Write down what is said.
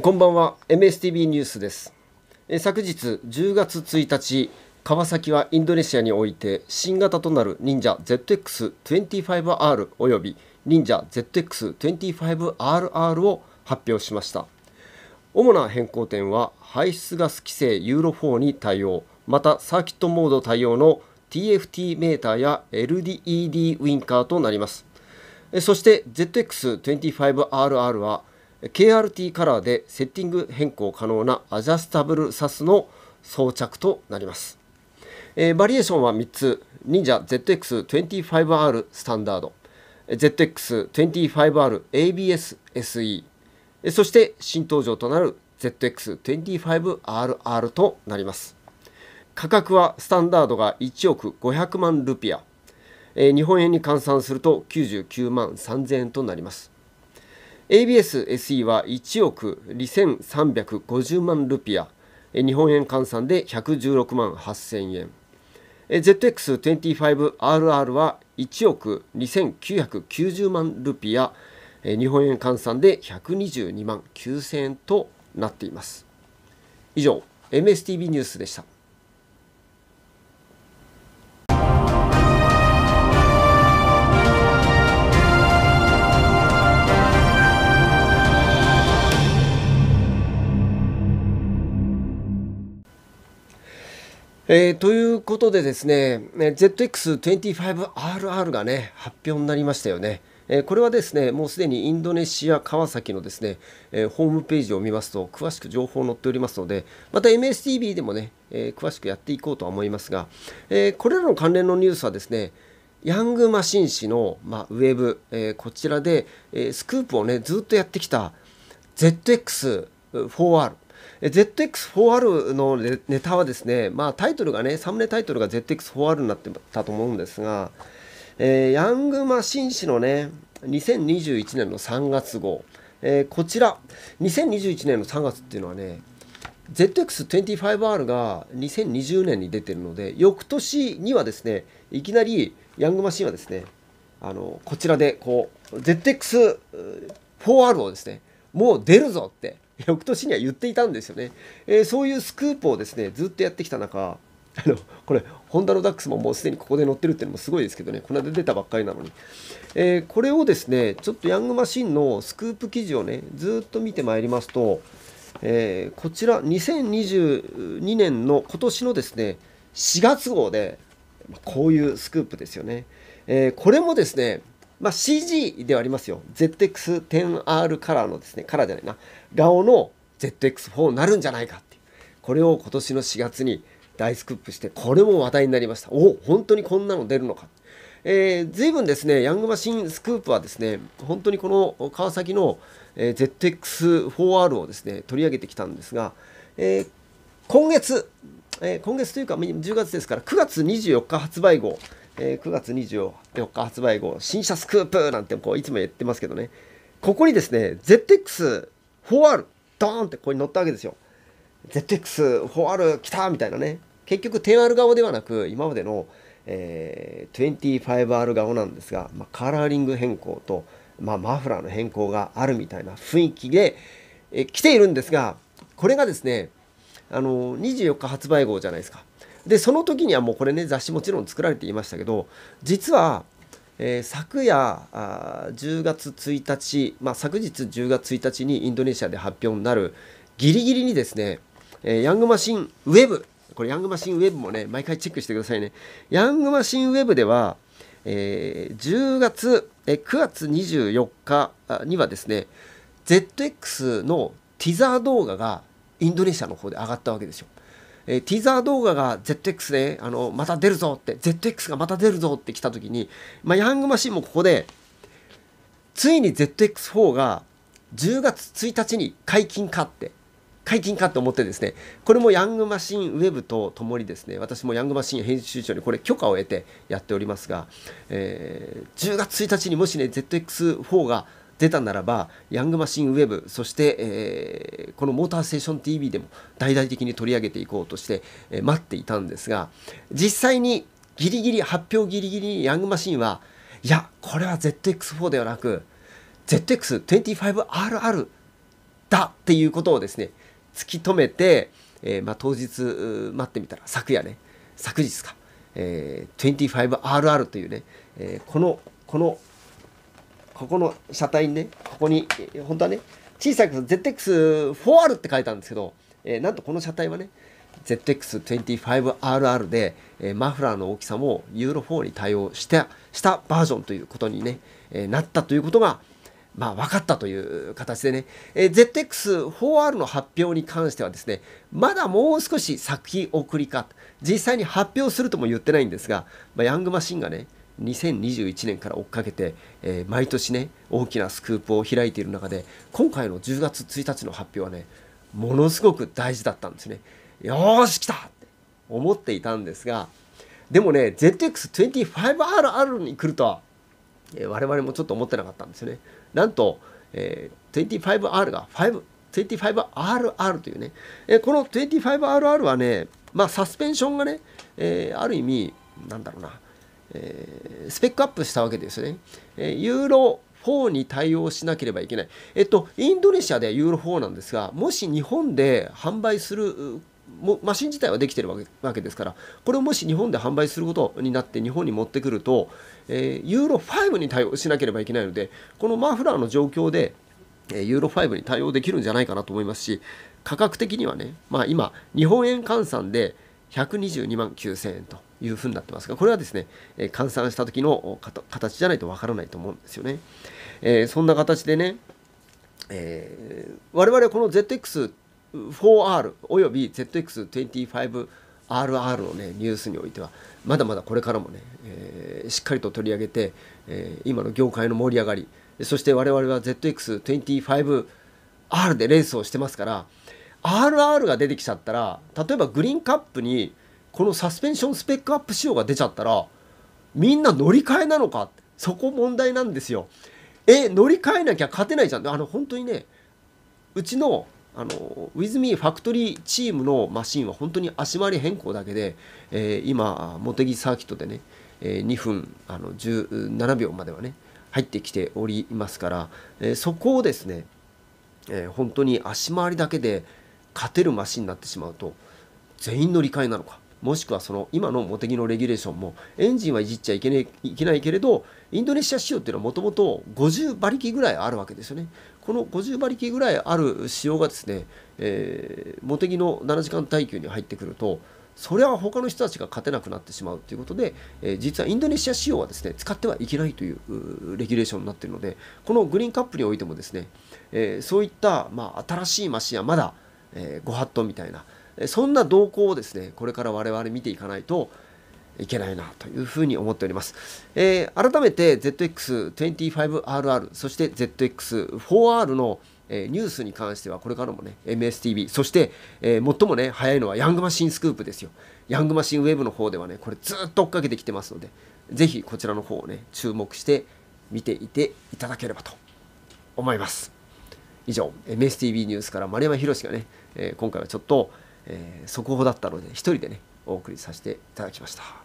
こんばんは m s t b ニュースです昨日10月1日川崎はインドネシアにおいて新型となる忍者 ZX25R および忍者 ZX25RR を発表しました主な変更点は排出ガス規制ユーロ4に対応またサーキットモード対応の TFT メーターや LED ウィンカーとなりますそして ZX25RR は KRT カラーでセッティング変更可能なアジャスタブルサスの装着となります、えー、バリエーションは3つ Ninja ZX25R スタンダード ZX25R ABS SE そして新登場となる ZX25RR となります価格はスタンダードが1億500万ルピア、えー、日本円に換算すると99万3000円となります ABSSE は1億2350万ルピア日本円換算で116万8000円 ZX25RR は1億2990万ルピア日本円換算で122万9000円となっています以上 MSTV ニュースでしたえー、ということでですね ZX25RR がね発表になりましたよね。えこれはですねもうすでにインドネシア川崎のですね、えホームページを見ますと詳しく情報載っておりますのでまた MSTV でもね、え詳しくやっていこうとは思いますが、えこれらの関連のニュースはですねヤングマシン氏の、まあ、ウェブ、えこちらで、えスクープをねずっとやってきた ZX4R ZX4R のネタはですね、まあタイトルがね、サムネタイトルが ZX4R になってたと思うんですが、えー、ヤングマシン誌のね、2021年の3月号、えー、こちら、2021年の3月っていうのはね、ZX25R が2020年に出てるので、翌年にはですね、いきなりヤングマシンはですね、あのこちらでこう ZX4R をですね、もう出るぞって 翌年には言っていたんですよね、えー、そういうスクープをですねずっとやってきた中あのこれホンダのダックスももうすでにここで乗ってるっていうのもすごいですけどねこの間出たばっかりなのに、えー、これをですねちょっとヤングマシンのスクープ記事をねずっと見てまいりますと、えー、こちら2022年の今年のですね4月号でこういうスクープですよね、えこれもですねまあ、CG ではありますよ ZX10R カラーのですねカラーじゃないなオの ZX4 になるんじゃないかってこれを今年の4月に大スクープしてこれも話題になりましたお本当にこんなの出るのかえー、随分ですねヤングマシンスクープはですね本当にこの川崎の、えー、ZX4R をですね取り上げてきたんですが、えー、今月、えー、今月というか10月ですから9月24日発売後えー、9月24日発売後、新車スクープなんてこういつも言ってますけどね、ここにですね、ZX4R、ドーンってここに乗ったわけですよ。ZX4R 来たみたいなね、結局 10R 顔ではなく、今までの、えー、25R 顔なんですが、まあ、カラーリング変更と、まあ、マフラーの変更があるみたいな雰囲気で、えー、来ているんですが、これがですね、あの24日発売号じゃないですか。でその時にはもうこれね雑誌もちろん作られていましたけど実は、えー、昨夜あ10月1日、まあ、昨日10月1日にインドネシアで発表になるギリギリにですね、えー、ヤングマシンウェブこれヤングマシンウェブもね毎回チェックしてくださいねヤングマシンウェブでは、えー、10月、えー、9月24日にはですね ZX のティザー動画がインドネシアの方で上がったわけですよ。えー、ティーザー動画が ZX であのまた出るぞって ZX がまた出るぞって来た時に、まあ、ヤングマシンもここでついに ZX4 が10月1日に解禁かって解禁かって思ってですねこれもヤングマシンウェブとともにですね私もヤングマシン編集長にこれ許可を得てやっておりますが、えー、10月1日にもしね ZX4 が出たならばヤングマシンウェブそして、えー、このモーターステーション TV でも大々的に取り上げていこうとして、えー、待っていたんですが実際にギリギリ発表ギリギリにヤングマシンはいやこれは ZX4 ではなく ZX25RR だっていうことをですね突き止めて、えー、まあ、当日待ってみたら昨夜ね昨日か、えー、25RR というね、えー、このこのここの車体にね、ここに、本当はね、小さく ZX4R って書いたんですけど、えー、なんとこの車体はね、ZX25RR で、えー、マフラーの大きさもユーロ4に対応したしたバージョンということにね、えー、なったということが、まあ、分かったという形でね、えー、ZX4R の発表に関してはですね、まだもう少し先送りか、実際に発表するとも言ってないんですが、まあ、ヤングマシンがね、2021年から追っかけて、えー、毎年ね大きなスクープを開いている中で今回の10月1日の発表はねものすごく大事だったんですね。よし来たって思っていたんですがでもね ZX25RR に来るとは、えー、我々もちょっと思ってなかったんですよね。なんと、えー、25R が 25RR というね、えー、この 25RR はね、まあ、サスペンションがね、えー、ある意味なんだろうなえー、スペックアップしたわけですね。えユーロ4に対応しなければいけない。えっと、インドネシアではユーロ4なんですが、もし日本で販売するもマシン自体はできてるわけですからこれをもし日本で販売することになって日本に持ってくると、えー、ユーロ5に対応しなければいけないのでこのマフラーの状況で、えー、ユーロ5に対応できるんじゃないかなと思いますし価格的にはね、まあ、今日本円換算で、122万9000円というふうになってますが、これはですね、え換算した時の形じゃないとわからないと思うんですよね。えー、そんな形でね、えー、我々はこの ZX4R および ZX25RR の、ね、ニュースにおいては、まだまだこれからもね、えー、しっかりと取り上げて、え今の業界の盛り上がり、そして我々は ZX25R でレースをしてますから、RR が出てきちゃったら例えばグリーンカップにこのサスペンションスペックアップ仕様が出ちゃったらみんな乗り換えなのかそこ問題なんですよ。え乗り換えなきゃ勝てないじゃんあの本当にねうちのあの w i ズミ m e ファクトリーチームのマシンは本当に足回り変更だけで、えー、今茂木サーキットでね、えー、2分あの17秒まではね入ってきておりますから、えー、そこをですね、えー、本当に足回りだけで勝てるマシになってしまうと全員り換えなのかもしくはその今の茂木のレギュレーションもエンジンはいじっちゃいけ,、ね、いけないけれどインドネシア仕様っていうのはもともと50馬力ぐらいあるわけですよねこの50馬力ぐらいある仕様がですね、えー、茂木の7時間耐久に入ってくるとそれは他の人たちが勝てなくなってしまうということで、えー、実はインドネシア仕様はですね使ってはいけないというレギュレーションになっているのでこのグリーンカップにおいてもですね、えー、そういった、まあ、新しいマシンはまだえー、ご法度みたいなそんな動向をですねこれから我々見ていかないといけないなというふうに思っております、えー、改めて ZX25RR そして ZX4R のえニュースに関してはこれからもね MSTV そして、えー、最もね早いのはヤングマシンスクープですよヤングマシンウェブの方ではねこれずっと追っかけてきてますのでぜひこちらの方をね注目して見ていていただければと思います以上 MSTV ニュースから丸山宏がねえ今回はちょっと、え速報だったので一人でねお送りさせていただきました。